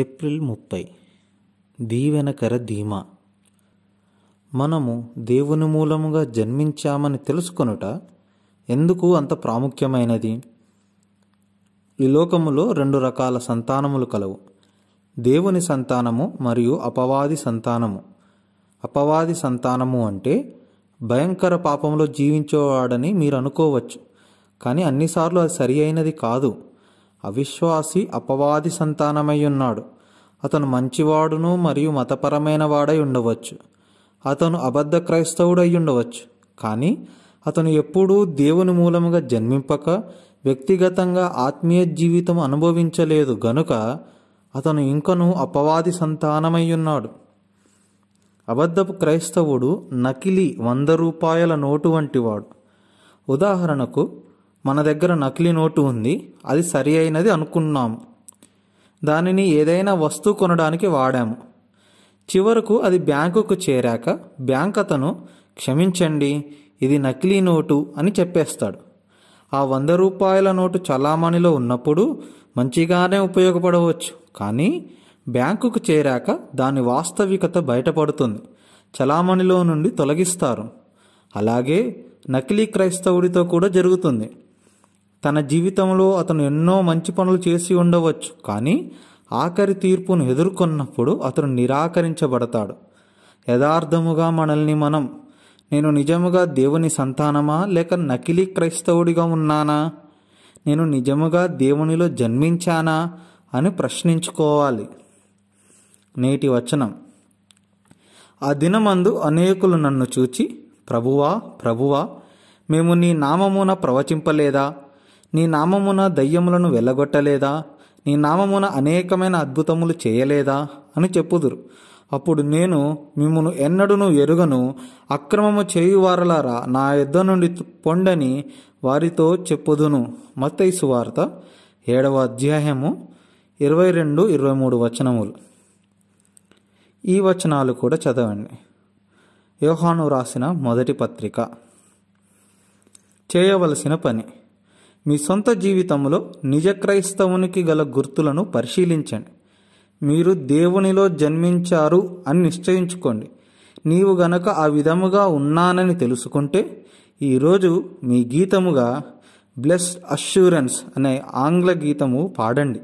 April ముప్పై దీవెనకర ధీమా మనము దేవుని మూలముగా జన్మించామని తెలుసుకొనుట ఎందుకు అంత ప్రాముఖ్యమైనది ఈ లోకములో రెండు రకాల సంతానములు కలవు దేవుని సంతానము మరియు అపవాది సంతానము అపవాది సంతానము అంటే భయంకర పాపంలో జీవించేవాడని మీరు అనుకోవచ్చు కానీ అన్నిసార్లు అది సరి అయినది కాదు అవిశ్వాసి అపవాది సంతానమై ఉన్నాడు అతను మంచివాడును మరియు మతపరమైన వాడై ఉండవచ్చు అతను అబద్ధ క్రైస్తవుడై ఉండవచ్చు కానీ అతను ఎప్పుడూ దేవుని మూలముగా జన్మింపక వ్యక్తిగతంగా ఆత్మీయ జీవితం అనుభవించలేదు గనుక అతను ఇంకనూ అపవాది సంతానమై ఉన్నాడు అబద్ధపు క్రైస్తవుడు నకిలీ వంద రూపాయల నోటు వంటివాడు ఉదాహరణకు మన దగ్గర నకిలీ నోటు ఉంది అది సరి అయినది అనుకున్నాం దానిని ఏదైనా వస్తువు కొనడానికి వాడాము చివరకు అది బ్యాంకుకు చేరాక బ్యాంక్ అతను క్షమించండి ఇది నకిలీ నోటు అని చెప్పేస్తాడు ఆ వంద రూపాయల నోటు చలామణిలో ఉన్నప్పుడు మంచిగానే ఉపయోగపడవచ్చు కానీ బ్యాంకుకు చేరాక దాని వాస్తవికత బయటపడుతుంది చలామణిలో నుండి తొలగిస్తారు అలాగే నకిలీ క్రైస్తవుడితో కూడా జరుగుతుంది తన జీవితంలో అతను ఎన్నో మంచి పనులు చేసి ఉండవచ్చు కానీ ఆఖరి తీర్పును ఎదుర్కొన్నప్పుడు అతను నిరాకరించబడతాడు యథార్థముగా మనల్ని మనం నేను నిజముగా దేవుని సంతానమా లేక నకిలీ క్రైస్తవుడిగా ఉన్నానా నేను నిజముగా దేవునిలో జన్మించానా అని ప్రశ్నించుకోవాలి నేటి వచనం ఆ దినమందు అనేకులు నన్ను చూచి ప్రభువా ప్రభువా మేము నీ నామమున ప్రవచింపలేదా నీ నామమున దయ్యములను వెళ్ళగొట్టలేదా నీ నామమున అనేకమైన అద్భుతములు చేయలేదా అని చెప్పుదురు అప్పుడు నేను మిమ్మను ఎన్నడూను ఎరుగను అక్రమము చేయువారలారా నా యుద్ధ నుండి పొండని వారితో చెప్పుదును మత్తైసు వార్త ఏడవ అధ్యాయము ఇరవై రెండు ఇరవై మూడు వచనములు ఈ వచనాలు కూడా చదవండి యోహాను రాసిన మొదటి పత్రిక చేయవలసిన పని మీ సొంత జీవితంలో నిజ క్రైస్తవునికి గల గుర్తులను పరిశీలించండి మీరు దేవునిలో జన్మించారు అని నిశ్చయించుకోండి నీవు గనక ఆ విధముగా ఉన్నానని తెలుసుకుంటే ఈరోజు మీ గీతముగా బ్లెస్ అష్యూరెన్స్ అనే ఆంగ్ల గీతము పాడండి